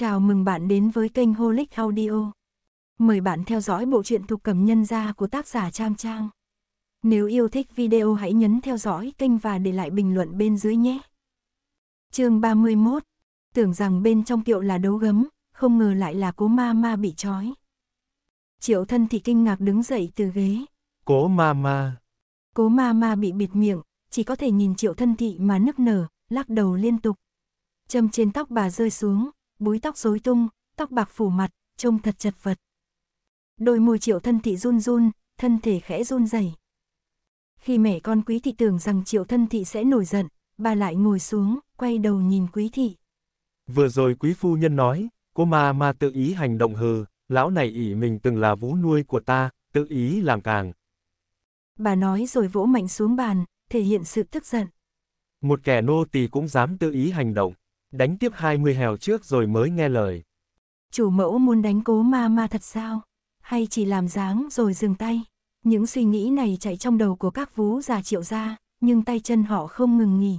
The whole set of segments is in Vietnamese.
Chào mừng bạn đến với kênh Holic Audio. Mời bạn theo dõi bộ truyện thuộc cầm nhân gia của tác giả Trang Trang. Nếu yêu thích video hãy nhấn theo dõi kênh và để lại bình luận bên dưới nhé. chương 31 Tưởng rằng bên trong kiệu là đấu gấm, không ngờ lại là cố ma ma bị trói. Triệu thân thì kinh ngạc đứng dậy từ ghế. Cố ma ma. Cố ma ma bị bịt miệng, chỉ có thể nhìn triệu thân thị mà nức nở, lắc đầu liên tục. Châm trên tóc bà rơi xuống, búi tóc rối tung, tóc bạc phủ mặt, trông thật chật vật. Đôi môi triệu thân thị run run, thân thể khẽ run rẩy. Khi mẹ con quý thị tưởng rằng triệu thân thị sẽ nổi giận, bà lại ngồi xuống, quay đầu nhìn quý thị. Vừa rồi quý phu nhân nói, cô ma ma tự ý hành động hờ, lão này ỷ mình từng là vú nuôi của ta, tự ý làm càng. Bà nói rồi vỗ mạnh xuống bàn, thể hiện sự tức giận. Một kẻ nô tỳ cũng dám tự ý hành động đánh tiếp hai mươi hèo trước rồi mới nghe lời. Chủ mẫu muốn đánh cố ma ma thật sao? Hay chỉ làm dáng rồi dừng tay? Những suy nghĩ này chạy trong đầu của các vú già triệu gia, nhưng tay chân họ không ngừng nghỉ.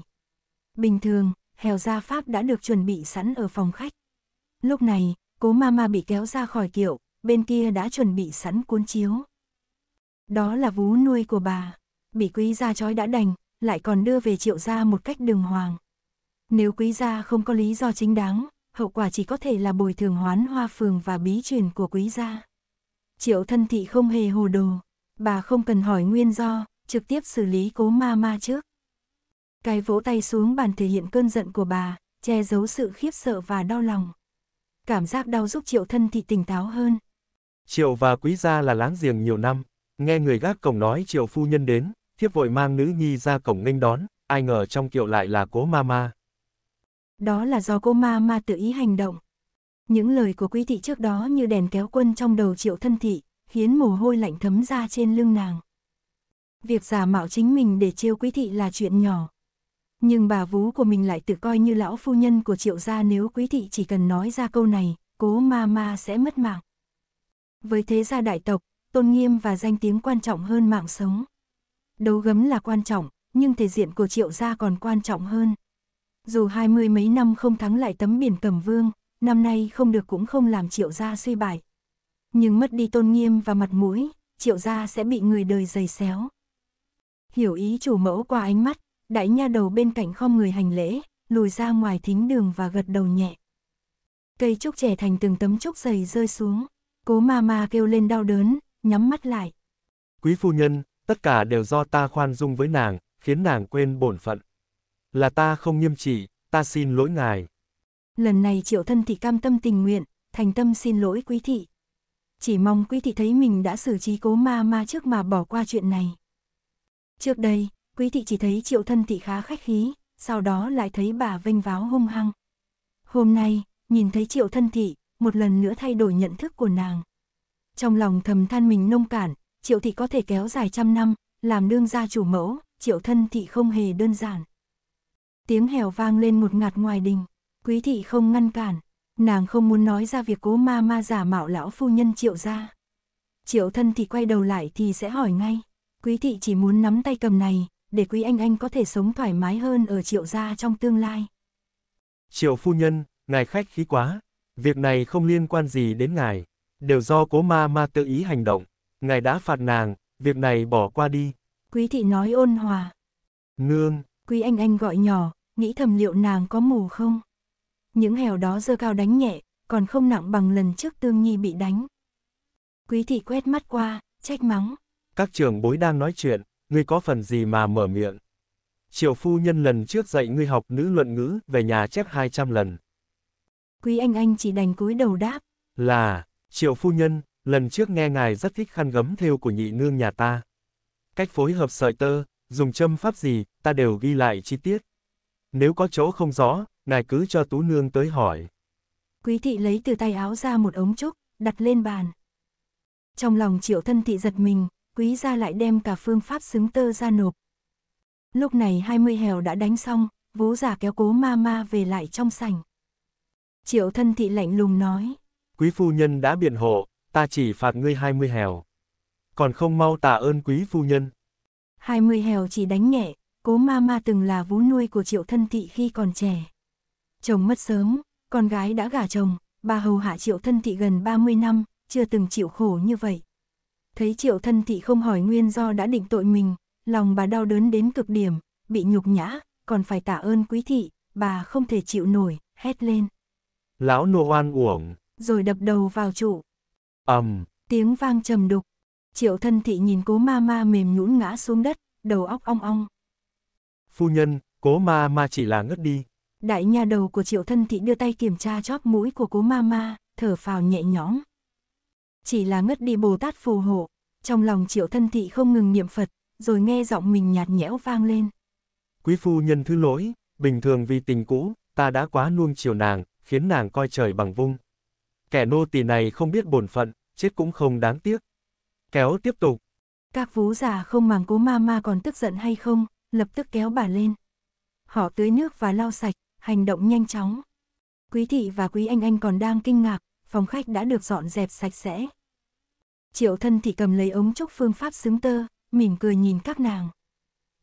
Bình thường, hèo gia Pháp đã được chuẩn bị sẵn ở phòng khách. Lúc này, cố ma ma bị kéo ra khỏi kiệu, bên kia đã chuẩn bị sẵn cuốn chiếu. Đó là vú nuôi của bà, bị quý gia chói đã đành, lại còn đưa về triệu gia một cách đường hoàng. Nếu quý gia không có lý do chính đáng, hậu quả chỉ có thể là bồi thường hoán hoa phường và bí truyền của quý gia. Triệu thân thị không hề hồ đồ, bà không cần hỏi nguyên do, trực tiếp xử lý cố ma ma trước. Cái vỗ tay xuống bàn thể hiện cơn giận của bà, che giấu sự khiếp sợ và đau lòng. Cảm giác đau giúp triệu thân thị tỉnh táo hơn. Triệu và quý gia là láng giềng nhiều năm, nghe người gác cổng nói triệu phu nhân đến, thiếp vội mang nữ nhi ra cổng nghênh đón, ai ngờ trong kiệu lại là cố ma ma đó là do cô ma ma tự ý hành động. Những lời của quý thị trước đó như đèn kéo quân trong đầu triệu thân thị, khiến mồ hôi lạnh thấm ra trên lưng nàng. Việc giả mạo chính mình để trêu quý thị là chuyện nhỏ. Nhưng bà vú của mình lại tự coi như lão phu nhân của triệu gia nếu quý thị chỉ cần nói ra câu này, cố ma ma sẽ mất mạng. Với thế gia đại tộc, tôn nghiêm và danh tiếng quan trọng hơn mạng sống. Đấu gấm là quan trọng, nhưng thể diện của triệu gia còn quan trọng hơn. Dù hai mươi mấy năm không thắng lại tấm biển cầm vương, năm nay không được cũng không làm triệu gia suy bại. Nhưng mất đi tôn nghiêm và mặt mũi, triệu gia sẽ bị người đời giày xéo. Hiểu ý chủ mẫu qua ánh mắt, đại nha đầu bên cạnh khom người hành lễ, lùi ra ngoài thính đường và gật đầu nhẹ. Cây trúc trẻ thành từng tấm trúc dày rơi xuống, cố ma ma kêu lên đau đớn, nhắm mắt lại. Quý phu nhân, tất cả đều do ta khoan dung với nàng, khiến nàng quên bổn phận là ta không nghiêm trị, ta xin lỗi ngài. Lần này triệu thân thị cam tâm tình nguyện, thành tâm xin lỗi quý thị. Chỉ mong quý thị thấy mình đã xử trí cố ma ma trước mà bỏ qua chuyện này. Trước đây, quý thị chỉ thấy triệu thân thị khá khách khí, sau đó lại thấy bà vênh váo hung hăng. Hôm nay, nhìn thấy triệu thân thị, một lần nữa thay đổi nhận thức của nàng. Trong lòng thầm than mình nông cản, triệu thị có thể kéo dài trăm năm, làm đương gia chủ mẫu, triệu thân thị không hề đơn giản tiếng hèo vang lên một ngạt ngoài đình. Quý thị không ngăn cản, nàng không muốn nói ra việc cố ma ma giả mạo lão phu nhân triệu ra. Triệu thân thì quay đầu lại thì sẽ hỏi ngay. Quý thị chỉ muốn nắm tay cầm này, để quý anh anh có thể sống thoải mái hơn ở triệu gia trong tương lai. Triệu phu nhân, ngài khách khí quá, việc này không liên quan gì đến ngài, đều do cố ma ma tự ý hành động, ngài đã phạt nàng, việc này bỏ qua đi. Quý thị nói ôn hòa. Nương. Quý anh anh gọi nhỏ, nghĩ thầm liệu nàng có mù không? Những hẻo đó dơ cao đánh nhẹ, còn không nặng bằng lần trước Tương Nhi bị đánh. Quý thị quét mắt qua, trách mắng. Các trường bối đang nói chuyện, ngươi có phần gì mà mở miệng. Triệu phu nhân lần trước dạy ngươi học nữ luận ngữ, về nhà chép 200 lần. Quý anh anh chỉ đành cúi đầu đáp. Là, triệu phu nhân, lần trước nghe ngài rất thích khăn gấm thêu của nhị nương nhà ta. Cách phối hợp sợi tơ, dùng châm pháp gì, ta đều ghi lại chi tiết. Nếu có chỗ không rõ, ngài cứ cho Tú Nương tới hỏi. Quý thị lấy từ tay áo ra một ống trúc, đặt lên bàn. Trong lòng triệu thân thị giật mình, quý gia lại đem cả phương pháp xứng tơ ra nộp. Lúc này 20 hèo đã đánh xong, vú giả kéo cố ma ma về lại trong sảnh. Triệu thân thị lạnh lùng nói. Quý phu nhân đã biện hộ, ta chỉ phạt ngươi 20 hèo. Còn không mau tạ ơn quý phu nhân. 20 hèo chỉ đánh nhẹ, Cố Mama từng là vú nuôi của Triệu Thân Thị khi còn trẻ. Chồng mất sớm, con gái đã gả chồng, bà hầu hạ Triệu Thân Thị gần 30 năm, chưa từng chịu khổ như vậy. Thấy Triệu Thân Thị không hỏi nguyên do đã định tội mình, lòng bà đau đớn đến cực điểm, bị nhục nhã, còn phải tạ ơn quý thị, bà không thể chịu nổi, hét lên. Lão nô oan uổng. Rồi đập đầu vào trụ. ầm um. Tiếng vang trầm đục. Triệu thân thị nhìn cố ma ma mềm nhũn ngã xuống đất, đầu óc ong ong. Phu nhân, cố ma ma chỉ là ngất đi. Đại nha đầu của triệu thân thị đưa tay kiểm tra chóp mũi của cố ma ma, thở phào nhẹ nhõm. Chỉ là ngất đi Bồ Tát phù hộ, trong lòng triệu thân thị không ngừng niệm Phật, rồi nghe giọng mình nhạt nhẽo vang lên. Quý phu nhân thứ lỗi, bình thường vì tình cũ, ta đã quá nuông chiều nàng, khiến nàng coi trời bằng vung. Kẻ nô tỳ này không biết bổn phận, chết cũng không đáng tiếc. Kéo tiếp tục. Các vú già không màng cố ma ma còn tức giận hay không, lập tức kéo bà lên. Họ tưới nước và lau sạch, hành động nhanh chóng. Quý thị và quý anh anh còn đang kinh ngạc, phòng khách đã được dọn dẹp sạch sẽ. Triệu thân thị cầm lấy ống trúc phương pháp xứng tơ, mỉm cười nhìn các nàng.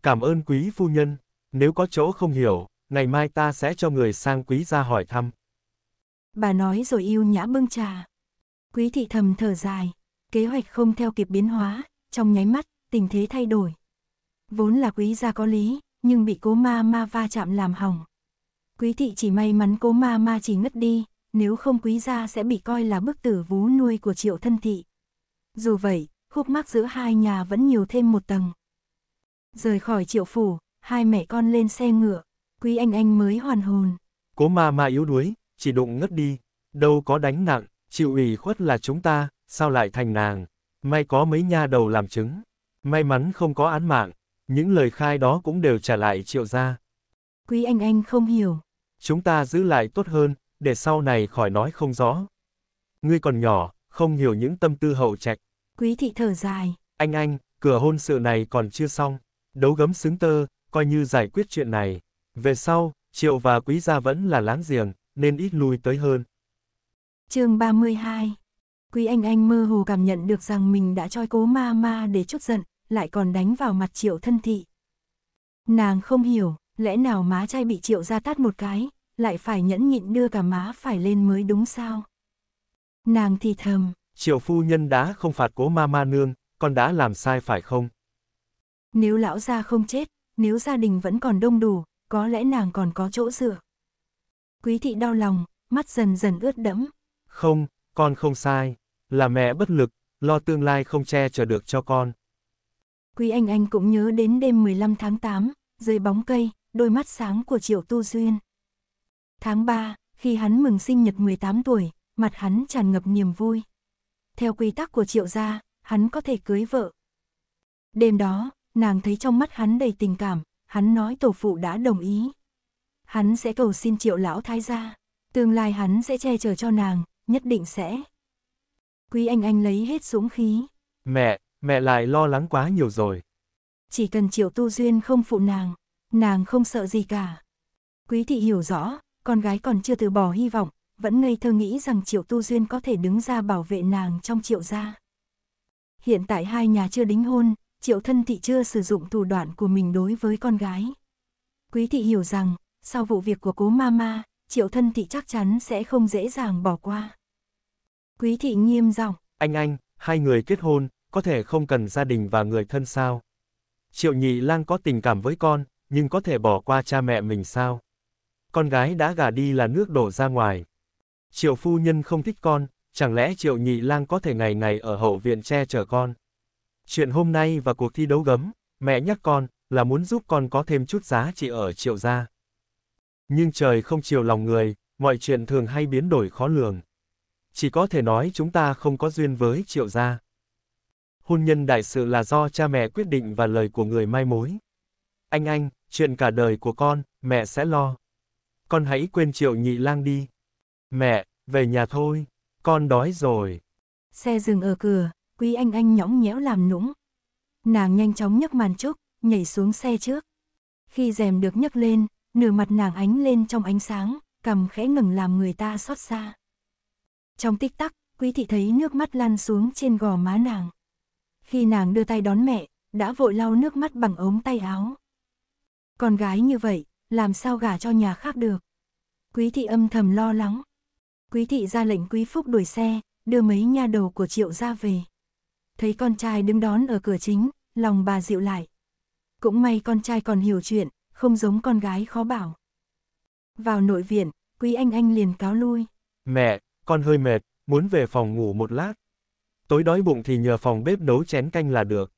Cảm ơn quý phu nhân, nếu có chỗ không hiểu, ngày mai ta sẽ cho người sang quý ra hỏi thăm. Bà nói rồi yêu nhã bưng trà. Quý thị thầm thở dài, kế hoạch không theo kịp biến hóa, trong nháy mắt, tình thế thay đổi. Vốn là quý gia có lý, nhưng bị cố ma ma va chạm làm hỏng. Quý thị chỉ may mắn cố ma ma chỉ ngất đi, nếu không quý gia sẽ bị coi là bức tử vú nuôi của triệu thân thị. Dù vậy, khúc mắc giữa hai nhà vẫn nhiều thêm một tầng. Rời khỏi triệu phủ, hai mẹ con lên xe ngựa, quý anh anh mới hoàn hồn. Cố ma ma yếu đuối, chỉ đụng ngất đi, đâu có đánh nặng, chịu ủy khuất là chúng ta, sao lại thành nàng. May có mấy nha đầu làm chứng, may mắn không có án mạng, những lời khai đó cũng đều trả lại triệu gia Quý anh anh không hiểu. Chúng ta giữ lại tốt hơn, để sau này khỏi nói không rõ. Ngươi còn nhỏ, không hiểu những tâm tư hậu trạch. Quý thị thở dài. Anh anh, cửa hôn sự này còn chưa xong. Đấu gấm xứng tơ, coi như giải quyết chuyện này. Về sau, triệu và quý gia vẫn là láng giềng, nên ít lui tới hơn. chương 32 Quý anh anh mơ hồ cảm nhận được rằng mình đã choi cố ma ma để chút giận, lại còn đánh vào mặt triệu thân thị. Nàng không hiểu, lẽ nào má trai bị triệu ra tát một cái, lại phải nhẫn nhịn đưa cả má phải lên mới đúng sao? Nàng thì thầm. Triệu phu nhân đã không phạt cố ma ma nương, con đã làm sai phải không? Nếu lão gia không chết, nếu gia đình vẫn còn đông đủ, có lẽ nàng còn có chỗ dựa. Quý thị đau lòng, mắt dần dần ướt đẫm. Không, con không sai, là mẹ bất lực, lo tương lai không che chở được cho con. Quý Anh Anh cũng nhớ đến đêm 15 tháng 8, dưới bóng cây, đôi mắt sáng của Triệu Tu Duyên. Tháng 3, khi hắn mừng sinh nhật 18 tuổi, mặt hắn tràn ngập niềm vui. Theo quy tắc của Triệu gia, hắn có thể cưới vợ. Đêm đó, nàng thấy trong mắt hắn đầy tình cảm, hắn nói tổ phụ đã đồng ý. Hắn sẽ cầu xin Triệu lão thái gia, tương lai hắn sẽ che chở cho nàng, nhất định sẽ. Quý Anh Anh lấy hết dũng khí. Mẹ, Mẹ lại lo lắng quá nhiều rồi. Chỉ cần triệu tu duyên không phụ nàng, nàng không sợ gì cả. Quý thị hiểu rõ, con gái còn chưa từ bỏ hy vọng, vẫn ngây thơ nghĩ rằng triệu tu duyên có thể đứng ra bảo vệ nàng trong triệu gia. Hiện tại hai nhà chưa đính hôn, triệu thân thị chưa sử dụng thủ đoạn của mình đối với con gái. Quý thị hiểu rằng, sau vụ việc của cố mama, triệu thân thị chắc chắn sẽ không dễ dàng bỏ qua. Quý thị nghiêm giọng. Anh anh, hai người kết hôn, có thể không cần gia đình và người thân sao? Triệu Nhị Lang có tình cảm với con, nhưng có thể bỏ qua cha mẹ mình sao? Con gái đã gả đi là nước đổ ra ngoài. Triệu phu nhân không thích con, chẳng lẽ Triệu Nhị Lang có thể ngày ngày ở hậu viện che chở con? Chuyện hôm nay và cuộc thi đấu gấm, mẹ nhắc con, là muốn giúp con có thêm chút giá trị ở Triệu gia. Nhưng trời không chiều lòng người, mọi chuyện thường hay biến đổi khó lường. Chỉ có thể nói chúng ta không có duyên với Triệu gia hôn nhân đại sự là do cha mẹ quyết định và lời của người mai mối. Anh anh, chuyện cả đời của con, mẹ sẽ lo. Con hãy quên triệu nhị lang đi. Mẹ, về nhà thôi, con đói rồi. Xe dừng ở cửa, quý anh anh nhõng nhẽo làm nũng. Nàng nhanh chóng nhấc màn trúc, nhảy xuống xe trước. Khi rèm được nhấc lên, nửa mặt nàng ánh lên trong ánh sáng, cầm khẽ ngừng làm người ta xót xa. Trong tích tắc, quý thị thấy nước mắt lan xuống trên gò má nàng. Khi nàng đưa tay đón mẹ, đã vội lau nước mắt bằng ống tay áo. Con gái như vậy, làm sao gả cho nhà khác được? Quý thị âm thầm lo lắng. Quý thị ra lệnh quý phúc đuổi xe, đưa mấy nha đầu của triệu ra về. Thấy con trai đứng đón ở cửa chính, lòng bà dịu lại. Cũng may con trai còn hiểu chuyện, không giống con gái khó bảo. Vào nội viện, quý anh anh liền cáo lui. Mẹ, con hơi mệt, muốn về phòng ngủ một lát tối đói bụng thì nhờ phòng bếp nấu chén canh là được.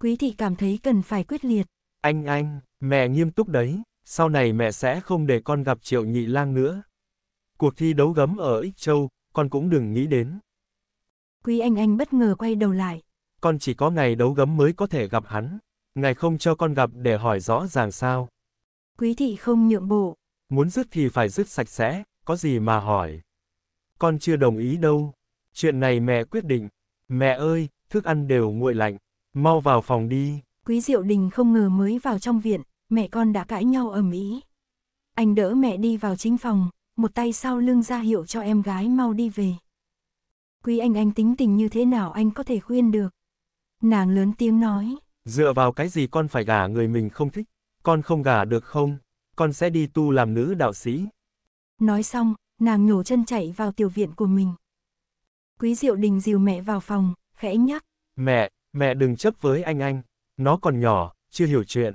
Quý thị cảm thấy cần phải quyết liệt. Anh anh, mẹ nghiêm túc đấy, sau này mẹ sẽ không để con gặp triệu nhị lang nữa. Cuộc thi đấu gấm ở Ích Châu, con cũng đừng nghĩ đến. Quý anh anh bất ngờ quay đầu lại. Con chỉ có ngày đấu gấm mới có thể gặp hắn. Ngài không cho con gặp để hỏi rõ ràng sao. Quý thị không nhượng bộ. Muốn dứt thì phải dứt sạch sẽ, có gì mà hỏi. Con chưa đồng ý đâu chuyện này mẹ quyết định. Mẹ ơi, thức ăn đều nguội lạnh, mau vào phòng đi. Quý Diệu Đình không ngờ mới vào trong viện, mẹ con đã cãi nhau ở mỹ Anh đỡ mẹ đi vào chính phòng, một tay sau lưng ra hiệu cho em gái mau đi về. Quý anh anh tính tình như thế nào anh có thể khuyên được? Nàng lớn tiếng nói. Dựa vào cái gì con phải gả người mình không thích, con không gả được không, con sẽ đi tu làm nữ đạo sĩ. Nói xong, nàng nhổ chân chạy vào tiểu viện của mình. Quý Diệu Đình dìu mẹ vào phòng, khẽ nhắc. Mẹ, mẹ đừng chấp với anh anh, nó còn nhỏ, chưa hiểu chuyện.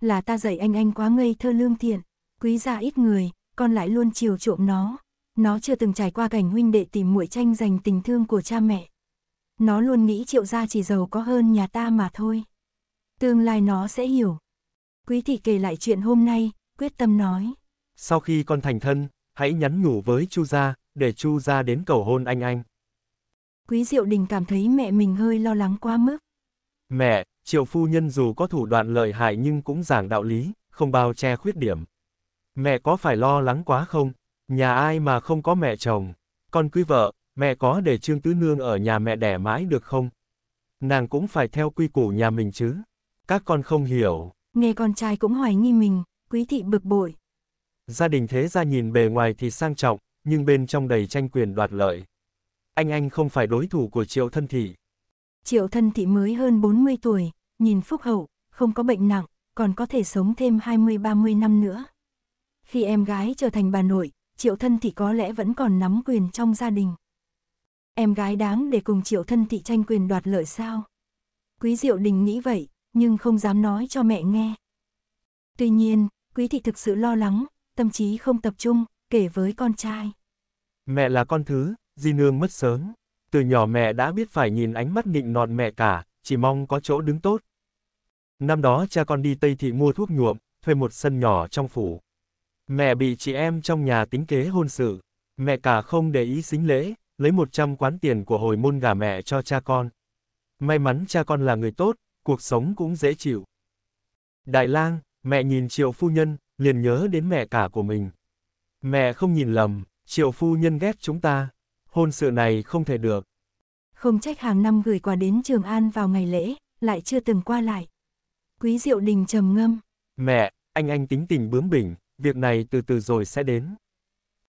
Là ta dạy anh anh quá ngây thơ lương thiện, quý gia ít người, con lại luôn chiều chuộng nó. Nó chưa từng trải qua cảnh huynh đệ tìm muội tranh giành tình thương của cha mẹ. Nó luôn nghĩ triệu gia chỉ giàu có hơn nhà ta mà thôi. Tương lai nó sẽ hiểu. Quý thị kể lại chuyện hôm nay, quyết tâm nói. Sau khi con thành thân, hãy nhắn nhủ với chu gia, để chu gia đến cầu hôn anh anh. Quý Diệu Đình cảm thấy mẹ mình hơi lo lắng quá mức. Mẹ, triệu phu nhân dù có thủ đoạn lợi hại nhưng cũng giảng đạo lý, không bao che khuyết điểm. Mẹ có phải lo lắng quá không? Nhà ai mà không có mẹ chồng? Con quý vợ, mẹ có để Trương Tứ Nương ở nhà mẹ đẻ mãi được không? Nàng cũng phải theo quy củ nhà mình chứ. Các con không hiểu. Nghe con trai cũng hoài nghi mình, quý thị bực bội. Gia đình thế gia nhìn bề ngoài thì sang trọng, nhưng bên trong đầy tranh quyền đoạt lợi anh anh không phải đối thủ của Triệu Thân Thị. Triệu Thân Thị mới hơn 40 tuổi, nhìn phúc hậu, không có bệnh nặng, còn có thể sống thêm 20-30 năm nữa. Khi em gái trở thành bà nội, Triệu Thân Thị có lẽ vẫn còn nắm quyền trong gia đình. Em gái đáng để cùng Triệu Thân Thị tranh quyền đoạt lợi sao? Quý Diệu Đình nghĩ vậy, nhưng không dám nói cho mẹ nghe. Tuy nhiên, Quý Thị thực sự lo lắng, tâm trí không tập trung, kể với con trai. Mẹ là con thứ, Di nương mất sớm. Từ nhỏ mẹ đã biết phải nhìn ánh mắt nịnh nọt mẹ cả, chỉ mong có chỗ đứng tốt. Năm đó cha con đi Tây Thị mua thuốc nhuộm, thuê một sân nhỏ trong phủ. Mẹ bị chị em trong nhà tính kế hôn sự. Mẹ cả không để ý xính lễ, lấy 100 quán tiền của hồi môn gà mẹ cho cha con. May mắn cha con là người tốt, cuộc sống cũng dễ chịu. Đại lang, mẹ nhìn triệu phu nhân, liền nhớ đến mẹ cả của mình. Mẹ không nhìn lầm, triệu phu nhân ghét chúng ta, hôn sự này không thể được. Không trách hàng năm gửi quà đến Trường An vào ngày lễ, lại chưa từng qua lại. Quý Diệu Đình trầm ngâm. Mẹ, anh anh tính tình bướng bỉnh, việc này từ từ rồi sẽ đến.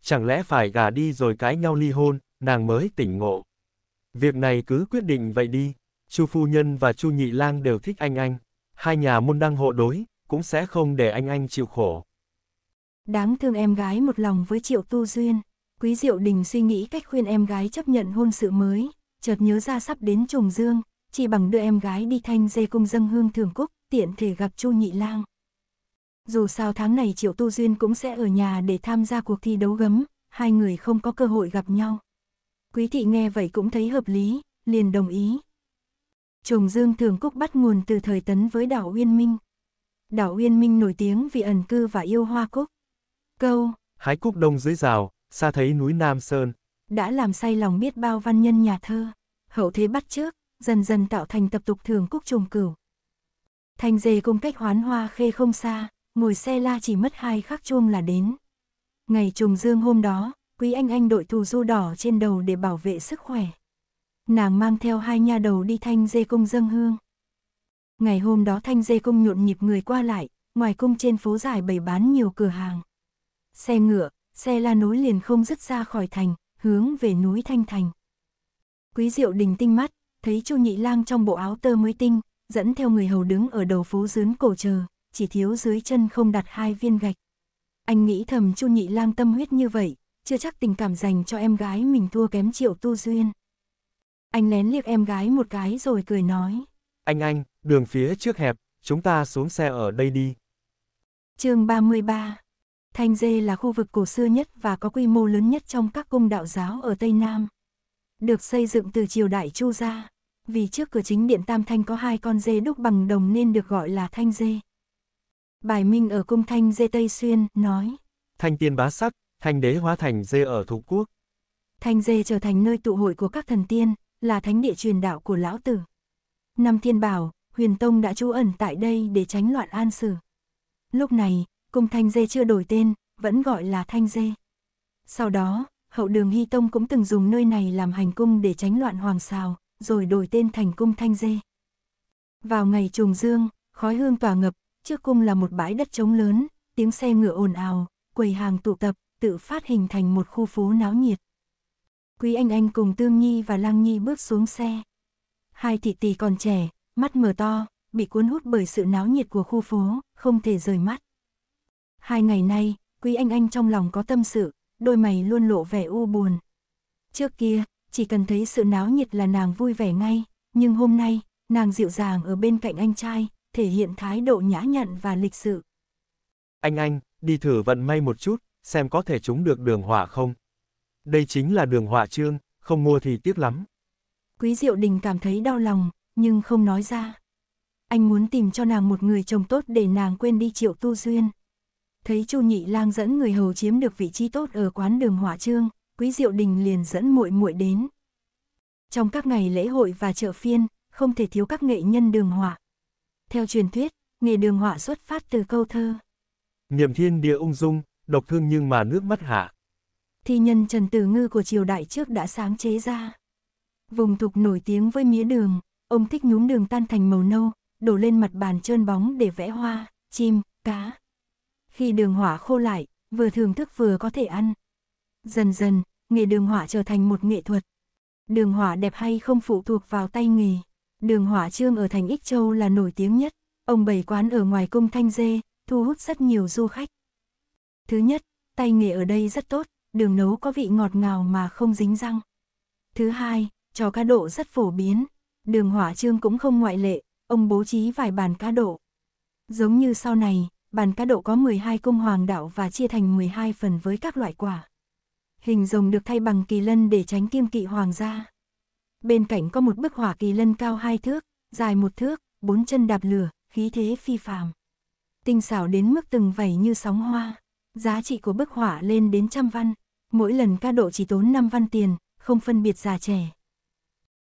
Chẳng lẽ phải gả đi rồi cãi nhau ly hôn, nàng mới tỉnh ngộ. Việc này cứ quyết định vậy đi, Chu phu nhân và Chu Nhị Lang đều thích anh anh, hai nhà môn đăng hộ đối, cũng sẽ không để anh anh chịu khổ. Đáng thương em gái một lòng với Triệu Tu Duyên. Quý Diệu Đình suy nghĩ cách khuyên em gái chấp nhận hôn sự mới, chợt nhớ ra sắp đến Trùng Dương, chỉ bằng đưa em gái đi thanh dê cung dâng hương thường cúc, tiện thể gặp Chu Nhị Lang. Dù sao tháng này Triệu Tu Duyên cũng sẽ ở nhà để tham gia cuộc thi đấu gấm, hai người không có cơ hội gặp nhau. Quý thị nghe vậy cũng thấy hợp lý, liền đồng ý. Trùng Dương Thường Cúc bắt nguồn từ thời tấn với đảo Uyên Minh. Đảo Uyên Minh nổi tiếng vì ẩn cư và yêu hoa cúc. Câu Hái cúc đông dưới rào, xa thấy núi Nam Sơn. Đã làm say lòng biết bao văn nhân nhà thơ, hậu thế bắt trước, dần dần tạo thành tập tục thường cúc trùng cửu. Thành dề cung cách hoán hoa khê không xa, ngồi xe la chỉ mất hai khắc chuông là đến. Ngày trùng dương hôm đó, quý anh anh đội thù du đỏ trên đầu để bảo vệ sức khỏe. Nàng mang theo hai nha đầu đi thanh dê cung dâng hương. Ngày hôm đó thanh dê cung nhộn nhịp người qua lại, ngoài cung trên phố dài bày bán nhiều cửa hàng. Xe ngựa, xe la núi liền không dứt ra khỏi thành, hướng về núi Thanh Thành. Quý Diệu Đình tinh mắt, thấy Chu Nhị Lang trong bộ áo tơ mới tinh, dẫn theo người hầu đứng ở đầu phố dướn cổ chờ, chỉ thiếu dưới chân không đặt hai viên gạch. Anh nghĩ thầm Chu Nhị Lang tâm huyết như vậy, chưa chắc tình cảm dành cho em gái mình thua kém Triệu Tu Duyên. Anh lén liếc em gái một cái rồi cười nói. Anh anh, đường phía trước hẹp, chúng ta xuống xe ở đây đi. chương 33 Thanh Dê là khu vực cổ xưa nhất và có quy mô lớn nhất trong các cung đạo giáo ở Tây Nam. Được xây dựng từ triều đại Chu ra, vì trước cửa chính điện Tam Thanh có hai con dê đúc bằng đồng nên được gọi là Thanh Dê. Bài Minh ở cung Thanh Dê Tây Xuyên nói, Thanh tiên bá sắc, thanh đế hóa thành dê ở thủ quốc. Thanh dê trở thành nơi tụ hội của các thần tiên, là thánh địa truyền đạo của lão tử. Năm thiên bảo, huyền tông đã trú ẩn tại đây để tránh loạn an sử. Lúc này, cung Thanh Dê chưa đổi tên, vẫn gọi là Thanh Dê. Sau đó, hậu đường Hy Tông cũng từng dùng nơi này làm hành cung để tránh loạn hoàng xào, rồi đổi tên thành cung Thanh Dê. Vào ngày trùng dương, khói hương tỏa ngập, trước cung là một bãi đất trống lớn, tiếng xe ngựa ồn ào, quầy hàng tụ tập, tự phát hình thành một khu phố náo nhiệt. Quý Anh Anh cùng Tương Nhi và lang Nhi bước xuống xe. Hai thị tỷ còn trẻ, mắt mở to, bị cuốn hút bởi sự náo nhiệt của khu phố, không thể rời mắt. Hai ngày nay, Quý Anh Anh trong lòng có tâm sự, đôi mày luôn lộ vẻ u buồn. Trước kia, chỉ cần thấy sự náo nhiệt là nàng vui vẻ ngay, nhưng hôm nay, nàng dịu dàng ở bên cạnh anh trai, thể hiện thái độ nhã nhặn và lịch sự. Anh anh, đi thử vận may một chút, xem có thể trúng được đường hỏa không. Đây chính là đường hỏa trương, không mua thì tiếc lắm. Quý Diệu Đình cảm thấy đau lòng, nhưng không nói ra. Anh muốn tìm cho nàng một người chồng tốt để nàng quên đi triệu tu duyên. Thấy Chu Nhị Lang dẫn người hầu chiếm được vị trí tốt ở quán đường Hỏa Trương, Quý Diệu Đình liền dẫn muội muội đến. Trong các ngày lễ hội và chợ phiên, không thể thiếu các nghệ nhân đường hỏa. Theo truyền thuyết, nghề đường hỏa xuất phát từ câu thơ. Niệm thiên địa ung dung, độc thương nhưng mà nước mắt hạ. Thi nhân Trần Tử Ngư của triều đại trước đã sáng chế ra. Vùng thục nổi tiếng với mía đường, ông thích nhúng đường tan thành màu nâu, đổ lên mặt bàn trơn bóng để vẽ hoa, chim, cá, khi đường hỏa khô lại, vừa thưởng thức vừa có thể ăn. Dần dần, nghề đường hỏa trở thành một nghệ thuật. Đường hỏa đẹp hay không phụ thuộc vào tay nghề. Đường hỏa trương ở thành Ích Châu là nổi tiếng nhất. Ông bày quán ở ngoài cung Thanh Dê, thu hút rất nhiều du khách. Thứ nhất, tay nghề ở đây rất tốt, đường nấu có vị ngọt ngào mà không dính răng. Thứ hai, trò cá độ rất phổ biến. Đường hỏa trương cũng không ngoại lệ, ông bố trí vài bàn cá độ. Giống như sau này, bàn cá độ có 12 cung hoàng đạo và chia thành 12 phần với các loại quả. Hình rồng được thay bằng kỳ lân để tránh kim kỵ hoàng gia. Bên cạnh có một bức hỏa kỳ lân cao hai thước, dài một thước, bốn chân đạp lửa, khí thế phi phàm. Tinh xảo đến mức từng vảy như sóng hoa. Giá trị của bức hỏa lên đến trăm văn, mỗi lần ca độ chỉ tốn 5 văn tiền, không phân biệt già trẻ.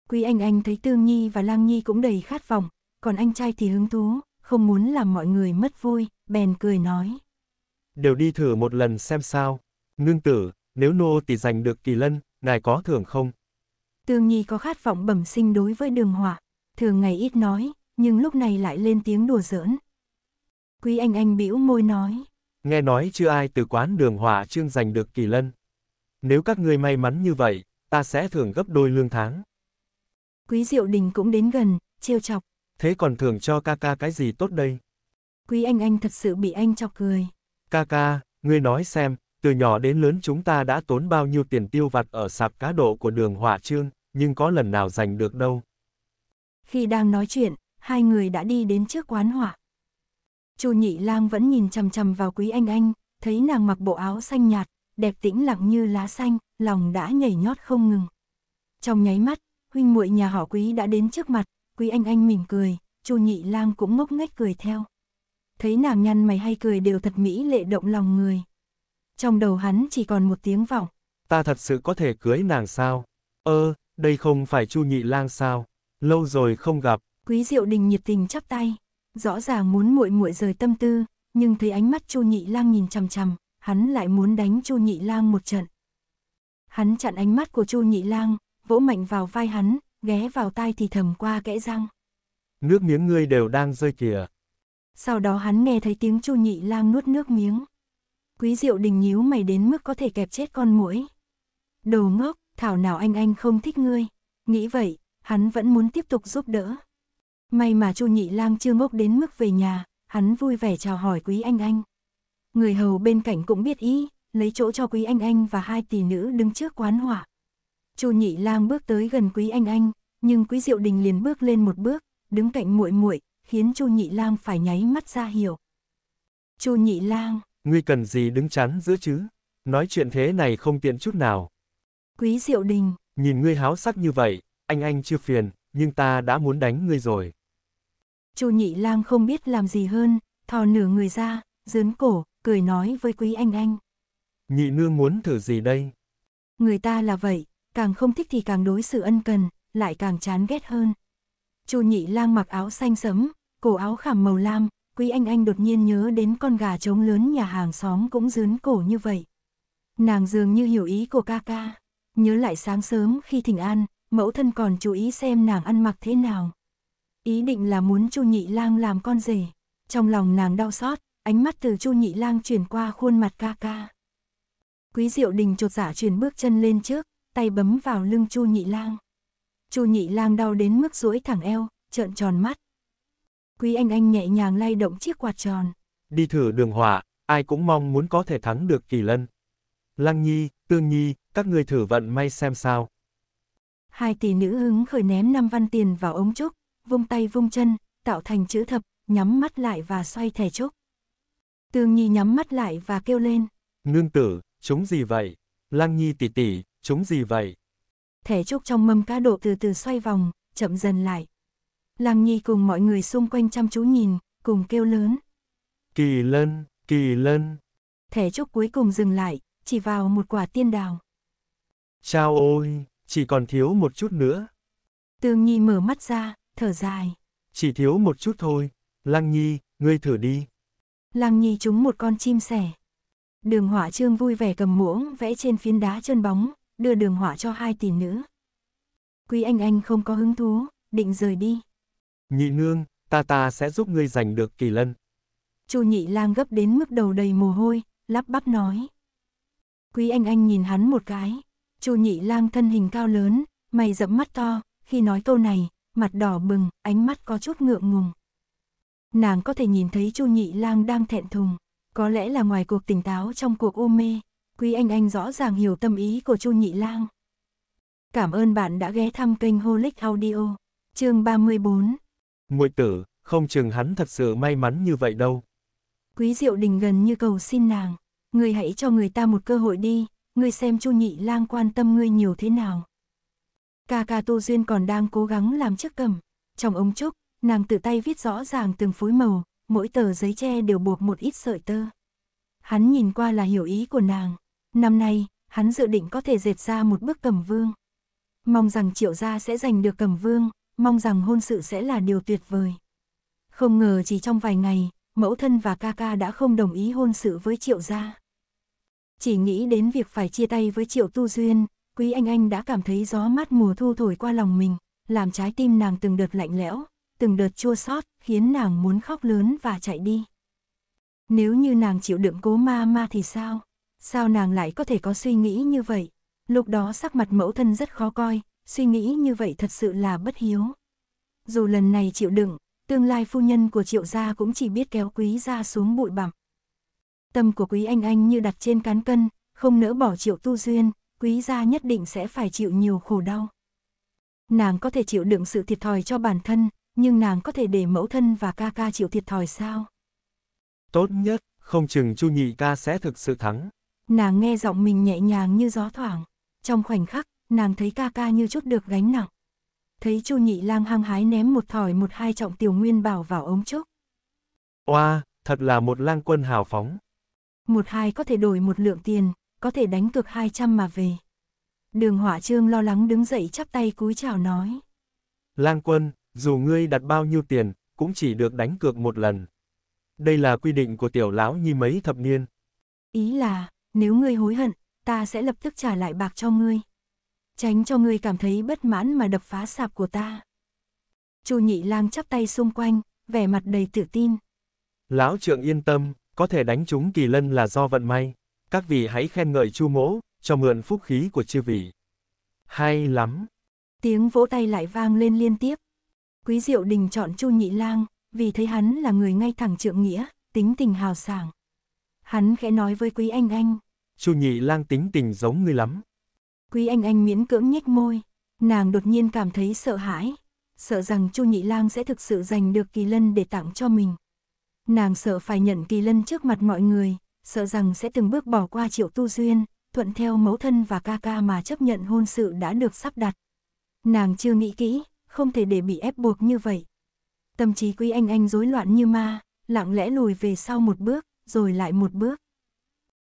Quý anh anh thấy Tương Nhi và Lang Nhi cũng đầy khát vọng, còn anh trai thì hứng thú, không muốn làm mọi người mất vui, bèn cười nói. Đều đi thử một lần xem sao. Nương tử, nếu nô tỷ giành được kỳ lân, ngài có thưởng không? Tương Nhi có khát vọng bẩm sinh đối với đường hỏa, thường ngày ít nói, nhưng lúc này lại lên tiếng đùa giỡn. Quý anh anh bĩu môi nói. Nghe nói chưa ai từ quán đường hỏa trương giành được kỳ lân. Nếu các ngươi may mắn như vậy, ta sẽ thưởng gấp đôi lương tháng. Quý Diệu Đình cũng đến gần, trêu chọc. Thế còn thưởng cho ca ca cái gì tốt đây? Quý anh anh thật sự bị anh chọc cười. Ca ca, ngươi nói xem, từ nhỏ đến lớn chúng ta đã tốn bao nhiêu tiền tiêu vặt ở sạp cá độ của đường Hỏa Trương, nhưng có lần nào giành được đâu. Khi đang nói chuyện, hai người đã đi đến trước quán hỏa. Chu Nhị Lang vẫn nhìn chằm chằm vào Quý Anh Anh, thấy nàng mặc bộ áo xanh nhạt, đẹp tĩnh lặng như lá xanh, lòng đã nhảy nhót không ngừng. Trong nháy mắt, huynh muội nhà họ Quý đã đến trước mặt, Quý Anh Anh mỉm cười, Chu Nhị Lang cũng ngốc nghếch cười theo thấy nàng nhăn mày hay cười đều thật mỹ lệ động lòng người. Trong đầu hắn chỉ còn một tiếng vọng. Ta thật sự có thể cưới nàng sao? Ơ, ờ, đây không phải Chu Nhị Lang sao? Lâu rồi không gặp. Quý Diệu Đình nhiệt tình chắp tay, rõ ràng muốn muội muội rời tâm tư, nhưng thấy ánh mắt Chu Nhị Lang nhìn chằm chằm, hắn lại muốn đánh Chu Nhị Lang một trận. Hắn chặn ánh mắt của Chu Nhị Lang, vỗ mạnh vào vai hắn, ghé vào tai thì thầm qua kẽ răng. Nước miếng ngươi đều đang rơi kìa sau đó hắn nghe thấy tiếng Chu Nhị Lang nuốt nước miếng. Quý Diệu Đình nhíu mày đến mức có thể kẹp chết con muỗi. Đồ ngốc, thảo nào anh anh không thích ngươi. Nghĩ vậy, hắn vẫn muốn tiếp tục giúp đỡ. May mà Chu Nhị Lang chưa ngốc đến mức về nhà, hắn vui vẻ chào hỏi Quý Anh Anh. Người hầu bên cạnh cũng biết ý, lấy chỗ cho Quý Anh Anh và hai tỷ nữ đứng trước quán hỏa. Chu Nhị Lang bước tới gần Quý Anh Anh, nhưng Quý Diệu Đình liền bước lên một bước, đứng cạnh muội muội, khiến Chu Nhị Lang phải nháy mắt ra hiểu. Chu Nhị Lang, ngươi cần gì đứng chắn giữa chứ? Nói chuyện thế này không tiện chút nào. Quý Diệu Đình, nhìn ngươi háo sắc như vậy, anh anh chưa phiền, nhưng ta đã muốn đánh ngươi rồi. Chu Nhị Lang không biết làm gì hơn, thò nửa người ra, dướn cổ, cười nói với Quý Anh Anh. Nhị nương muốn thử gì đây? Người ta là vậy, càng không thích thì càng đối xử ân cần, lại càng chán ghét hơn. Chu Nhị Lang mặc áo xanh sẫm, cổ áo khảm màu lam, Quý Anh Anh đột nhiên nhớ đến con gà trống lớn nhà hàng xóm cũng dướn cổ như vậy. Nàng dường như hiểu ý của ca ca, nhớ lại sáng sớm khi thỉnh an, mẫu thân còn chú ý xem nàng ăn mặc thế nào. Ý định là muốn Chu Nhị Lang làm con rể, trong lòng nàng đau xót, ánh mắt từ Chu Nhị Lang chuyển qua khuôn mặt ca ca. Quý Diệu Đình chột giả dạ chuyển bước chân lên trước, tay bấm vào lưng Chu Nhị Lang. Chu Nhị Lang đau đến mức duỗi thẳng eo, trợn tròn mắt. Quý Anh Anh nhẹ nhàng lay động chiếc quạt tròn. Đi thử đường hỏa, ai cũng mong muốn có thể thắng được Kỳ Lân. Lăng Nhi, Tương Nhi, các người thử vận may xem sao. Hai tỷ nữ hứng khởi ném năm văn tiền vào ống trúc, vung tay vung chân, tạo thành chữ thập, nhắm mắt lại và xoay thẻ trúc. Tương Nhi nhắm mắt lại và kêu lên. Nương tử, chúng gì vậy? Lăng Nhi tỷ tỷ, chúng gì vậy? Thẻ trúc trong mâm cá độ từ từ xoay vòng, chậm dần lại, Lăng Nhi cùng mọi người xung quanh chăm chú nhìn, cùng kêu lớn. Kỳ lân, kỳ lân. Thẻ trúc cuối cùng dừng lại, chỉ vào một quả tiên đào. Chao ôi, chỉ còn thiếu một chút nữa. Tương Nhi mở mắt ra, thở dài. Chỉ thiếu một chút thôi, Lăng Nhi, ngươi thử đi. Lăng Nhi trúng một con chim sẻ. Đường hỏa trương vui vẻ cầm muỗng vẽ trên phiến đá chân bóng, đưa đường hỏa cho hai tỷ nữ. Quý anh anh không có hứng thú, định rời đi. Nhị nương, ta ta sẽ giúp ngươi giành được kỳ lân. Chu nhị lang gấp đến mức đầu đầy mồ hôi, lắp bắp nói. Quý anh anh nhìn hắn một cái, Chu nhị lang thân hình cao lớn, mày rậm mắt to, khi nói câu này, mặt đỏ bừng, ánh mắt có chút ngượng ngùng. Nàng có thể nhìn thấy Chu nhị lang đang thẹn thùng, có lẽ là ngoài cuộc tỉnh táo trong cuộc u mê, Quý anh anh rõ ràng hiểu tâm ý của Chu nhị lang. Cảm ơn bạn đã ghé thăm kênh Holic Audio, chương 34. Muội tử, không chừng hắn thật sự may mắn như vậy đâu. Quý Diệu Đình gần như cầu xin nàng, ngươi hãy cho người ta một cơ hội đi, ngươi xem Chu Nhị Lang quan tâm ngươi nhiều thế nào. Ca ca Tô Duyên còn đang cố gắng làm chiếc cầm, trong ống trúc, nàng tự tay viết rõ ràng từng phối màu, mỗi tờ giấy tre đều buộc một ít sợi tơ. Hắn nhìn qua là hiểu ý của nàng, năm nay, hắn dự định có thể dệt ra một bức cầm vương. Mong rằng triệu gia sẽ giành được cầm vương, mong rằng hôn sự sẽ là điều tuyệt vời. Không ngờ chỉ trong vài ngày, mẫu thân và ca ca đã không đồng ý hôn sự với Triệu gia. Chỉ nghĩ đến việc phải chia tay với Triệu Tu Duyên, Quý Anh Anh đã cảm thấy gió mát mùa thu thổi qua lòng mình, làm trái tim nàng từng đợt lạnh lẽo, từng đợt chua xót, khiến nàng muốn khóc lớn và chạy đi. Nếu như nàng chịu đựng cố ma ma thì sao? Sao nàng lại có thể có suy nghĩ như vậy? Lúc đó sắc mặt mẫu thân rất khó coi, suy nghĩ như vậy thật sự là bất hiếu. Dù lần này chịu đựng, tương lai phu nhân của triệu gia cũng chỉ biết kéo quý gia xuống bụi bặm. Tâm của quý anh anh như đặt trên cán cân, không nỡ bỏ triệu tu duyên, quý gia nhất định sẽ phải chịu nhiều khổ đau. Nàng có thể chịu đựng sự thiệt thòi cho bản thân, nhưng nàng có thể để mẫu thân và ca ca chịu thiệt thòi sao? Tốt nhất, không chừng chu nhị ca sẽ thực sự thắng. Nàng nghe giọng mình nhẹ nhàng như gió thoảng. Trong khoảnh khắc, nàng thấy ca ca như chút được gánh nặng. Thấy Chu Nhị Lang hăng hái ném một thỏi một hai trọng tiểu nguyên bảo vào ống trúc. Oa, thật là một lang quân hào phóng. Một hai có thể đổi một lượng tiền, có thể đánh cược 200 mà về. Đường Hỏa Trương lo lắng đứng dậy chắp tay cúi chào nói. Lang quân, dù ngươi đặt bao nhiêu tiền, cũng chỉ được đánh cược một lần. Đây là quy định của tiểu lão nhi mấy thập niên. Ý là, nếu ngươi hối hận, ta sẽ lập tức trả lại bạc cho ngươi tránh cho ngươi cảm thấy bất mãn mà đập phá sạp của ta. Chu Nhị Lang chắp tay xung quanh, vẻ mặt đầy tự tin. Lão trượng yên tâm, có thể đánh chúng kỳ lân là do vận may. Các vị hãy khen ngợi Chu Mỗ, cho mượn phúc khí của chư vị. Hay lắm. Tiếng vỗ tay lại vang lên liên tiếp. Quý Diệu Đình chọn Chu Nhị Lang, vì thấy hắn là người ngay thẳng trượng nghĩa, tính tình hào sảng. Hắn khẽ nói với Quý Anh Anh. Chu Nhị Lang tính tình giống ngươi lắm, Quý Anh Anh miễn cưỡng nhếch môi, nàng đột nhiên cảm thấy sợ hãi, sợ rằng Chu Nhị Lang sẽ thực sự giành được Kỳ Lân để tặng cho mình. Nàng sợ phải nhận Kỳ Lân trước mặt mọi người, sợ rằng sẽ từng bước bỏ qua Triệu Tu Duyên, thuận theo mẫu thân và ca ca mà chấp nhận hôn sự đã được sắp đặt. Nàng chưa nghĩ kỹ, không thể để bị ép buộc như vậy. Tâm trí Quý Anh Anh rối loạn như ma, lặng lẽ lùi về sau một bước, rồi lại một bước.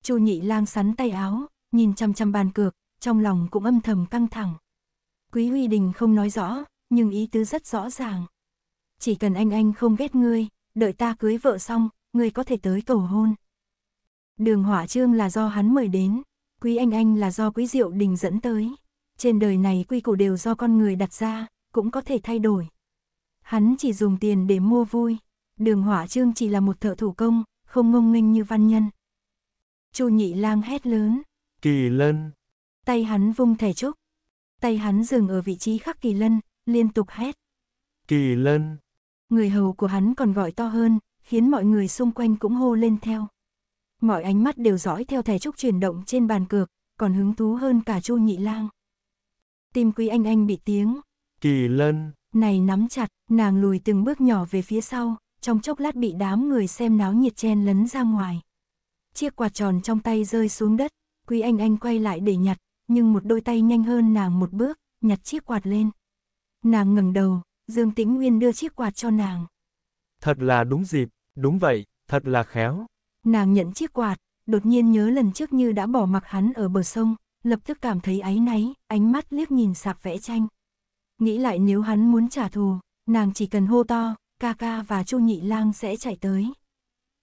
Chu Nhị Lang sắn tay áo, nhìn chăm chăm bàn cược, trong lòng cũng âm thầm căng thẳng. Quý Huy Đình không nói rõ, nhưng ý tứ rất rõ ràng. Chỉ cần anh anh không ghét ngươi, đợi ta cưới vợ xong, ngươi có thể tới cầu hôn. Đường Hỏa Trương là do hắn mời đến, Quý Anh Anh là do Quý Diệu Đình dẫn tới. Trên đời này quy củ đều do con người đặt ra, cũng có thể thay đổi. Hắn chỉ dùng tiền để mua vui, đường Hỏa Trương chỉ là một thợ thủ công, không ngông nghênh như văn nhân. Chu Nhị Lang hét lớn. Kỳ lân, Tay hắn vung thẻ trúc. Tay hắn dừng ở vị trí khắc kỳ lân, liên tục hét. Kỳ lân. Người hầu của hắn còn gọi to hơn, khiến mọi người xung quanh cũng hô lên theo. Mọi ánh mắt đều dõi theo thẻ trúc chuyển động trên bàn cược, còn hứng thú hơn cả chu nhị lang. Tim quý anh anh bị tiếng. Kỳ lân. Này nắm chặt, nàng lùi từng bước nhỏ về phía sau, trong chốc lát bị đám người xem náo nhiệt chen lấn ra ngoài. Chiếc quạt tròn trong tay rơi xuống đất, quý anh anh quay lại để nhặt, nhưng một đôi tay nhanh hơn nàng một bước, nhặt chiếc quạt lên. Nàng ngẩng đầu, Dương Tĩnh Nguyên đưa chiếc quạt cho nàng. Thật là đúng dịp, đúng vậy, thật là khéo. Nàng nhận chiếc quạt, đột nhiên nhớ lần trước như đã bỏ mặc hắn ở bờ sông, lập tức cảm thấy áy náy, ánh mắt liếc nhìn sạp vẽ tranh. Nghĩ lại nếu hắn muốn trả thù, nàng chỉ cần hô to, ca ca và chu nhị lang sẽ chạy tới.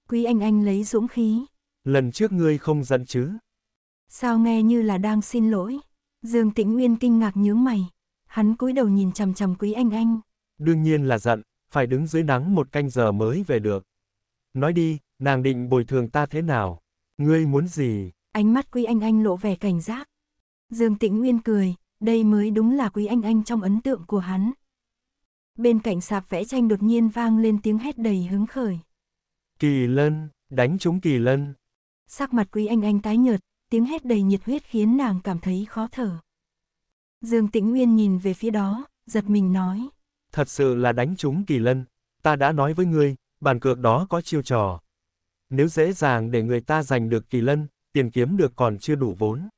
Quý anh anh lấy dũng khí. Lần trước ngươi không giận chứ? Sao nghe như là đang xin lỗi? Dương Tĩnh Nguyên kinh ngạc nhướng mày. Hắn cúi đầu nhìn chằm chằm Quý Anh Anh. Đương nhiên là giận, phải đứng dưới nắng một canh giờ mới về được. Nói đi, nàng định bồi thường ta thế nào? Ngươi muốn gì? Ánh mắt Quý Anh Anh lộ vẻ cảnh giác. Dương Tĩnh Nguyên cười, đây mới đúng là Quý Anh Anh trong ấn tượng của hắn. Bên cạnh sạp vẽ tranh đột nhiên vang lên tiếng hét đầy hứng khởi. Kỳ lân, đánh trúng kỳ lân. Sắc mặt Quý Anh Anh tái nhợt, tiếng hét đầy nhiệt huyết khiến nàng cảm thấy khó thở. Dương Tĩnh Nguyên nhìn về phía đó, giật mình nói. Thật sự là đánh trúng kỳ lân, ta đã nói với ngươi, bàn cược đó có chiêu trò. Nếu dễ dàng để người ta giành được kỳ lân, tiền kiếm được còn chưa đủ vốn.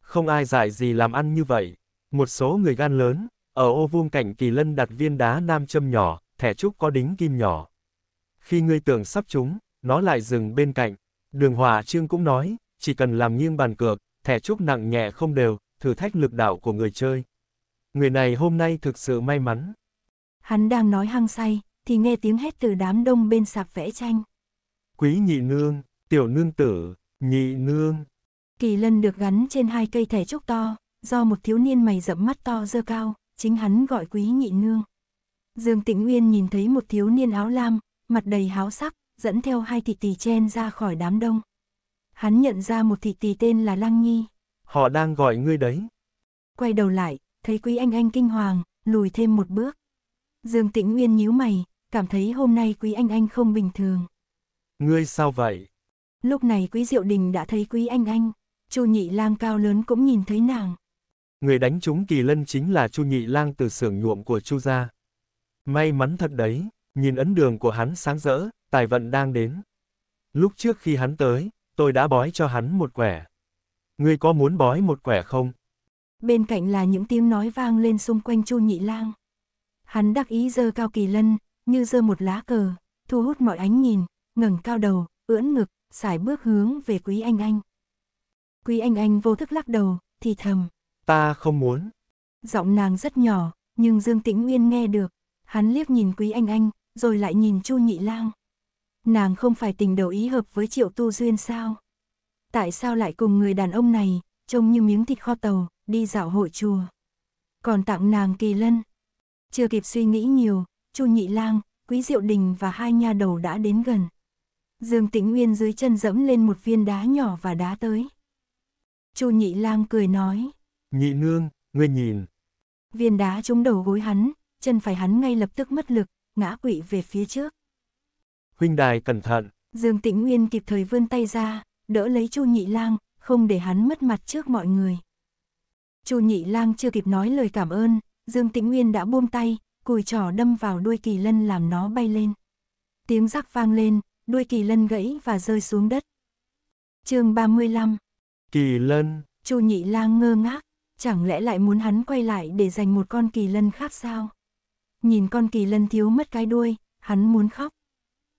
Không ai dạy gì làm ăn như vậy. Một số người gan lớn, ở ô vuông cạnh kỳ lân đặt viên đá nam châm nhỏ, thẻ trúc có đính kim nhỏ. Khi ngươi tưởng sắp chúng, nó lại dừng bên cạnh. Đường Hòa Trương cũng nói, chỉ cần làm nghiêng bàn cược, thẻ chúc nặng nhẹ không đều, thử thách lực đạo của người chơi. Người này hôm nay thực sự may mắn. Hắn đang nói hăng say, thì nghe tiếng hét từ đám đông bên sạp vẽ tranh. Quý nhị nương, tiểu nương tử, nhị nương. Kỳ lân được gắn trên hai cây thẻ trúc to, do một thiếu niên mày rậm mắt to dơ cao, chính hắn gọi quý nhị nương. Dương Tĩnh Uyên nhìn thấy một thiếu niên áo lam, mặt đầy háo sắc, dẫn theo hai tỷ tỷ chen ra khỏi đám đông hắn nhận ra một thị tỷ tên là Lăng Nhi. Họ đang gọi ngươi đấy. Quay đầu lại, thấy Quý Anh Anh kinh hoàng, lùi thêm một bước. Dương Tĩnh Nguyên nhíu mày, cảm thấy hôm nay Quý Anh Anh không bình thường. Ngươi sao vậy? Lúc này Quý Diệu Đình đã thấy Quý Anh Anh, Chu Nhị Lang cao lớn cũng nhìn thấy nàng. Người đánh trúng kỳ lân chính là Chu Nhị Lang từ xưởng nhuộm của Chu gia. May mắn thật đấy, nhìn ấn đường của hắn sáng rỡ, tài vận đang đến. Lúc trước khi hắn tới, tôi đã bói cho hắn một quẻ. Ngươi có muốn bói một quẻ không? Bên cạnh là những tiếng nói vang lên xung quanh Chu Nhị Lang. Hắn đắc ý giơ cao kỳ lân, như giơ một lá cờ, thu hút mọi ánh nhìn, ngẩng cao đầu, ưỡn ngực, sải bước hướng về Quý Anh Anh. Quý Anh Anh vô thức lắc đầu, thì thầm. Ta không muốn. Giọng nàng rất nhỏ, nhưng Dương Tĩnh Uyên nghe được. Hắn liếc nhìn Quý Anh Anh, rồi lại nhìn Chu Nhị Lang nàng không phải tình đầu ý hợp với triệu tu duyên sao? Tại sao lại cùng người đàn ông này, trông như miếng thịt kho tàu, đi dạo hội chùa? Còn tặng nàng kỳ lân. Chưa kịp suy nghĩ nhiều, chu nhị lang, quý diệu đình và hai nha đầu đã đến gần. Dương Tĩnh Nguyên dưới chân dẫm lên một viên đá nhỏ và đá tới. Chu Nhị Lang cười nói. Nhị nương, ngươi nhìn. Viên đá trúng đầu gối hắn, chân phải hắn ngay lập tức mất lực, ngã quỵ về phía trước huynh đài cẩn thận. Dương Tĩnh Nguyên kịp thời vươn tay ra, đỡ lấy Chu Nhị Lang, không để hắn mất mặt trước mọi người. Chu Nhị Lang chưa kịp nói lời cảm ơn, Dương Tĩnh Nguyên đã buông tay, cùi trỏ đâm vào đuôi kỳ lân làm nó bay lên. Tiếng rắc vang lên, đuôi kỳ lân gãy và rơi xuống đất. Chương 35. Kỳ lân. Chu Nhị Lang ngơ ngác, chẳng lẽ lại muốn hắn quay lại để giành một con kỳ lân khác sao? Nhìn con kỳ lân thiếu mất cái đuôi, hắn muốn khóc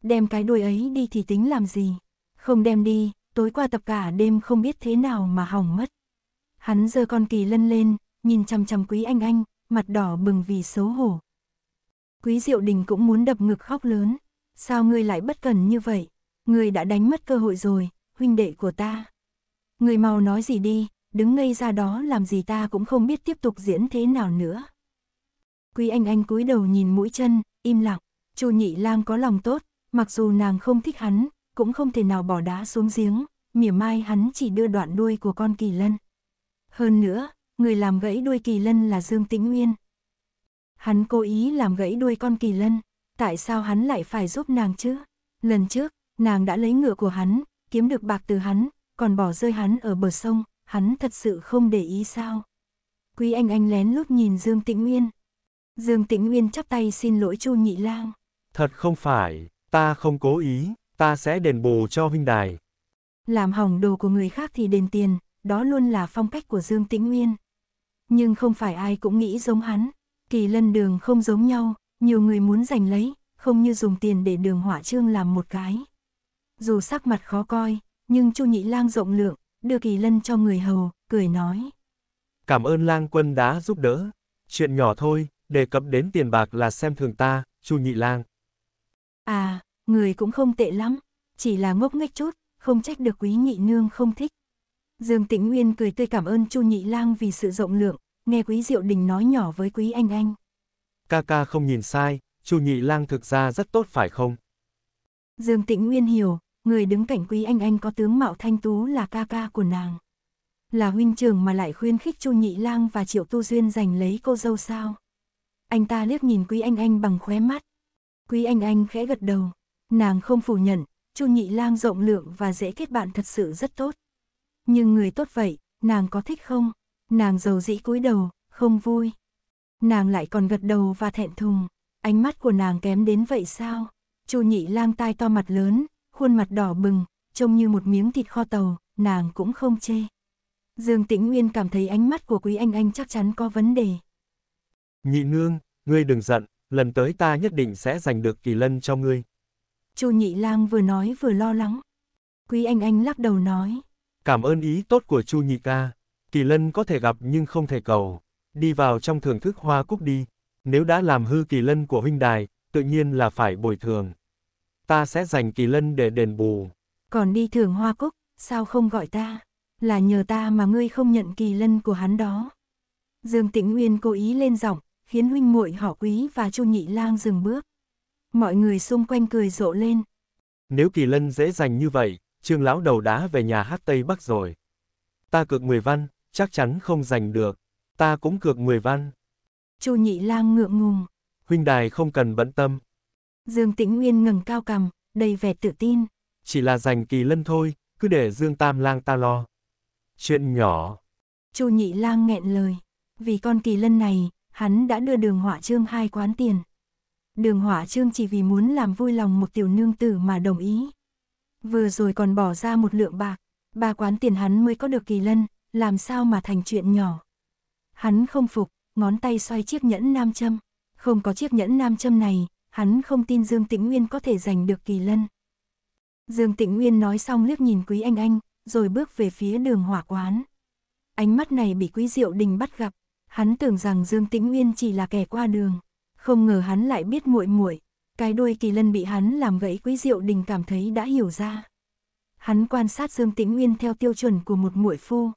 đem cái đuôi ấy đi thì tính làm gì, không đem đi, tối qua tập cả đêm không biết thế nào mà hỏng mất. Hắn giơ con kỳ lân lên, nhìn chằm chằm quý anh anh, mặt đỏ bừng vì xấu hổ. Quý diệu đình cũng muốn đập ngực khóc lớn, sao ngươi lại bất cần như vậy, ngươi đã đánh mất cơ hội rồi, huynh đệ của ta. Ngươi mau nói gì đi, đứng ngây ra đó làm gì ta cũng không biết tiếp tục diễn thế nào nữa. Quý anh anh cúi đầu nhìn mũi chân, im lặng, Chu Nhị Lang có lòng tốt, Mặc dù nàng không thích hắn, cũng không thể nào bỏ đá xuống giếng, mỉa mai hắn chỉ đưa đoạn đuôi của con kỳ lân. Hơn nữa, người làm gãy đuôi kỳ lân là Dương Tĩnh Nguyên. Hắn cố ý làm gãy đuôi con kỳ lân, tại sao hắn lại phải giúp nàng chứ? Lần trước, nàng đã lấy ngựa của hắn, kiếm được bạc từ hắn, còn bỏ rơi hắn ở bờ sông, hắn thật sự không để ý sao? Quý anh anh lén lút nhìn Dương Tĩnh Nguyên. Dương Tĩnh Nguyên chắp tay xin lỗi Chu Nhị Lang. Thật không phải, Ta không cố ý, ta sẽ đền bù cho huynh đài. Làm hỏng đồ của người khác thì đền tiền, đó luôn là phong cách của Dương Tĩnh Nguyên. Nhưng không phải ai cũng nghĩ giống hắn, kỳ lân đường không giống nhau, nhiều người muốn giành lấy, không như dùng tiền để đường hỏa trương làm một cái. Dù sắc mặt khó coi, nhưng Chu Nhị Lang rộng lượng, đưa kỳ lân cho người hầu, cười nói. Cảm ơn lang quân đã giúp đỡ. Chuyện nhỏ thôi, đề cập đến tiền bạc là xem thường ta, Chu Nhị Lang. À, người cũng không tệ lắm, chỉ là ngốc nghếch chút, không trách được quý nhị nương không thích. Dương Tĩnh Nguyên cười tươi cảm ơn Chu Nhị Lang vì sự rộng lượng, nghe Quý Diệu Đình nói nhỏ với Quý Anh Anh. Ca ca không nhìn sai, Chu Nhị Lang thực ra rất tốt phải không? Dương Tĩnh Nguyên hiểu, người đứng cạnh Quý Anh Anh có tướng mạo thanh tú là ca ca của nàng. Là huynh trưởng mà lại khuyên khích Chu Nhị Lang và Triệu Tu Duyên giành lấy cô dâu sao? Anh ta liếc nhìn Quý Anh Anh bằng khóe mắt, Quý Anh Anh khẽ gật đầu, nàng không phủ nhận, Chu Nhị Lang rộng lượng và dễ kết bạn thật sự rất tốt. Nhưng người tốt vậy, nàng có thích không? Nàng giàu dĩ cúi đầu, không vui. Nàng lại còn gật đầu và thẹn thùng, ánh mắt của nàng kém đến vậy sao? Chu Nhị Lang tai to mặt lớn, khuôn mặt đỏ bừng, trông như một miếng thịt kho tàu, nàng cũng không chê. Dương Tĩnh Nguyên cảm thấy ánh mắt của Quý Anh Anh chắc chắn có vấn đề. Nhị nương, ngươi đừng giận, lần tới ta nhất định sẽ giành được kỳ lân cho ngươi. Chu Nhị Lang vừa nói vừa lo lắng. Quý Anh Anh lắc đầu nói. Cảm ơn ý tốt của Chu Nhị ca. Kỳ lân có thể gặp nhưng không thể cầu. Đi vào trong thưởng thức hoa cúc đi. Nếu đã làm hư kỳ lân của huynh đài, tự nhiên là phải bồi thường. Ta sẽ giành kỳ lân để đền bù. Còn đi thưởng hoa cúc, sao không gọi ta? Là nhờ ta mà ngươi không nhận kỳ lân của hắn đó. Dương Tĩnh Uyên cố ý lên giọng, khiến huynh muội họ quý và Chu Nhị Lang dừng bước. Mọi người xung quanh cười rộ lên. Nếu Kỳ Lân dễ dành như vậy, Trương lão đầu đá về nhà hát Tây Bắc rồi. Ta cược mười văn, chắc chắn không giành được, ta cũng cược mười văn. Chu Nhị Lang ngượng ngùng. Huynh đài không cần bận tâm. Dương Tĩnh Nguyên ngẩng cao cằm, đầy vẻ tự tin. Chỉ là giành Kỳ Lân thôi, cứ để Dương Tam Lang ta lo. Chuyện nhỏ. Chu Nhị Lang nghẹn lời, vì con Kỳ Lân này, hắn đã đưa đường hỏa trương hai quán tiền. Đường hỏa trương chỉ vì muốn làm vui lòng một tiểu nương tử mà đồng ý. Vừa rồi còn bỏ ra một lượng bạc, ba quán tiền hắn mới có được kỳ lân, làm sao mà thành chuyện nhỏ. Hắn không phục, ngón tay xoay chiếc nhẫn nam châm. Không có chiếc nhẫn nam châm này, hắn không tin Dương Tĩnh Nguyên có thể giành được kỳ lân. Dương Tĩnh Nguyên nói xong liếc nhìn Quý Anh Anh, rồi bước về phía đường hỏa quán. Ánh mắt này bị Quý Diệu Đình bắt gặp, hắn tưởng rằng Dương Tĩnh nguyên chỉ là kẻ qua đường, không ngờ hắn lại biết muội muội. Cái đuôi kỳ lân bị hắn làm gãy quý diệu đình cảm thấy đã hiểu ra. Hắn quan sát Dương Tĩnh nguyên theo tiêu chuẩn của một muội phu.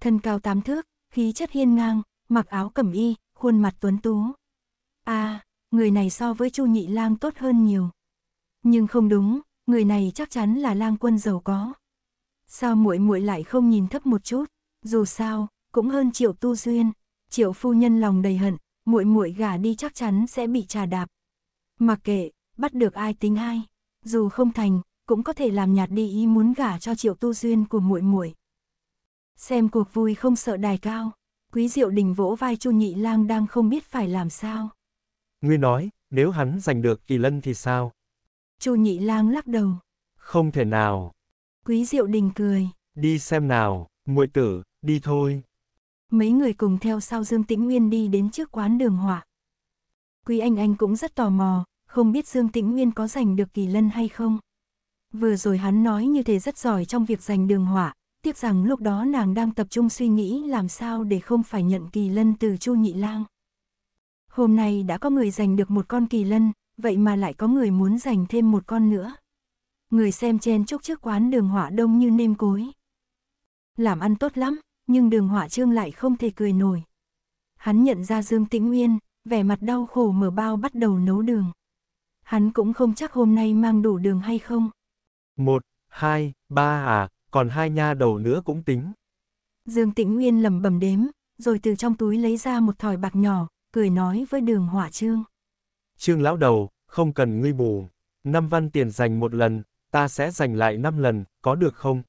Thân cao tám thước, khí chất hiên ngang, mặc áo cẩm y, khuôn mặt tuấn tú. À, người này so với Chu Nhị Lang tốt hơn nhiều. Nhưng không đúng, người này chắc chắn là lang quân giàu có. Sao muội muội lại không nhìn thấp một chút, dù sao cũng hơn Triệu Tu Duyên. Triệu phu nhân lòng đầy hận, muội muội gả đi chắc chắn sẽ bị trà đạp. Mặc kệ, bắt được ai tính ai, dù không thành, cũng có thể làm nhạt đi ý muốn gả cho Triệu Tu duyên của muội muội. Xem cuộc vui không sợ đài cao, Quý Diệu Đình vỗ vai Chu Nhị Lang đang không biết phải làm sao. Ngươi nói, nếu hắn giành được Kỳ Lân thì sao? Chu Nhị Lang lắc đầu. Không thể nào. Quý Diệu Đình cười. Đi xem nào, muội tử, đi thôi mấy người cùng theo sau Dương Tĩnh Nguyên đi đến trước quán đường hỏa. Quý Anh Anh cũng rất tò mò, không biết Dương Tĩnh Nguyên có giành được kỳ lân hay không. Vừa rồi hắn nói như thế rất giỏi trong việc giành đường hỏa, tiếc rằng lúc đó nàng đang tập trung suy nghĩ làm sao để không phải nhận kỳ lân từ Chu Nhị Lang. Hôm nay đã có người giành được một con kỳ lân, vậy mà lại có người muốn giành thêm một con nữa. Người xem chen chúc trước quán đường hỏa đông như nêm cối. Làm ăn tốt lắm, nhưng đường họa trương lại không thể cười nổi. Hắn nhận ra Dương Tĩnh nguyên vẻ mặt đau khổ mở bao bắt đầu nấu đường. Hắn cũng không chắc hôm nay mang đủ đường hay không. Một, hai, ba à, còn hai nha đầu nữa cũng tính. Dương Tĩnh nguyên lẩm bẩm đếm, rồi từ trong túi lấy ra một thỏi bạc nhỏ, cười nói với đường hỏa trương. Trương lão đầu, không cần ngươi bù. Năm văn tiền dành một lần, ta sẽ dành lại năm lần, có được không?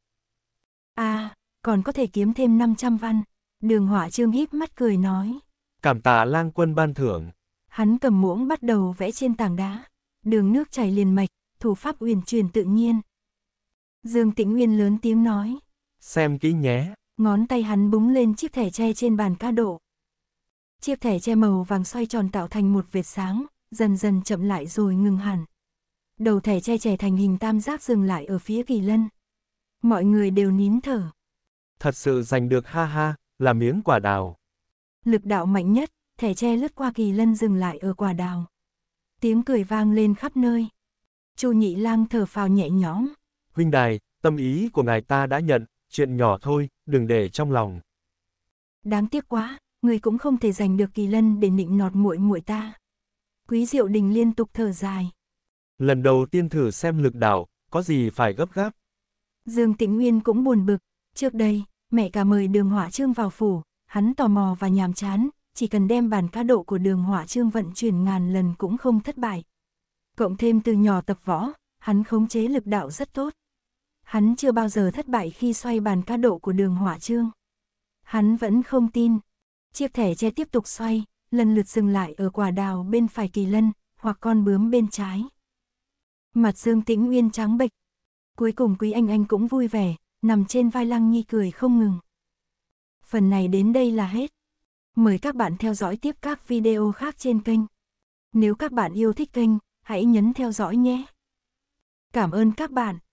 À, còn có thể kiếm thêm 500 văn. Đường hỏa trương híp mắt cười nói. Cảm tạ lang quân ban thưởng. Hắn cầm muỗng bắt đầu vẽ trên tảng đá. Đường nước chảy liền mạch, thủ pháp uyển chuyển tự nhiên. Dương Tĩnh Nguyên lớn tiếng nói. Xem kỹ nhé. Ngón tay hắn búng lên chiếc thẻ tre trên bàn cá độ. Chiếc thẻ tre màu vàng xoay tròn tạo thành một vệt sáng, dần dần chậm lại rồi ngừng hẳn. Đầu thẻ tre trẻ thành hình tam giác dừng lại ở phía kỳ lân. Mọi người đều nín thở thật sự giành được ha ha, là miếng quả đào. Lực đạo mạnh nhất, thẻ che lướt qua kỳ lân dừng lại ở quả đào. Tiếng cười vang lên khắp nơi. Chu nhị lang thở phào nhẹ nhõm. Huynh đài, tâm ý của ngài ta đã nhận, chuyện nhỏ thôi, đừng để trong lòng. Đáng tiếc quá, người cũng không thể giành được kỳ lân để nịnh nọt muội muội ta. Quý diệu đình liên tục thở dài. Lần đầu tiên thử xem lực đạo, có gì phải gấp gáp. Dương Tĩnh Nguyên cũng buồn bực, Trước đây, mẹ cả mời đường hỏa trương vào phủ, hắn tò mò và nhàm chán, chỉ cần đem bàn cá độ của đường hỏa trương vận chuyển ngàn lần cũng không thất bại. Cộng thêm từ nhỏ tập võ, hắn khống chế lực đạo rất tốt. Hắn chưa bao giờ thất bại khi xoay bàn cá độ của đường hỏa trương. Hắn vẫn không tin. Chiếc thẻ che tiếp tục xoay, lần lượt dừng lại ở quả đào bên phải kỳ lân, hoặc con bướm bên trái. Mặt Dương Tĩnh nguyên trắng bệch. Cuối cùng Quý Anh Anh cũng vui vẻ, nằm trên vai Lăng Nhi cười không ngừng. Phần này đến đây là hết. Mời các bạn theo dõi tiếp các video khác trên kênh. Nếu các bạn yêu thích kênh, hãy nhấn theo dõi nhé. Cảm ơn các bạn.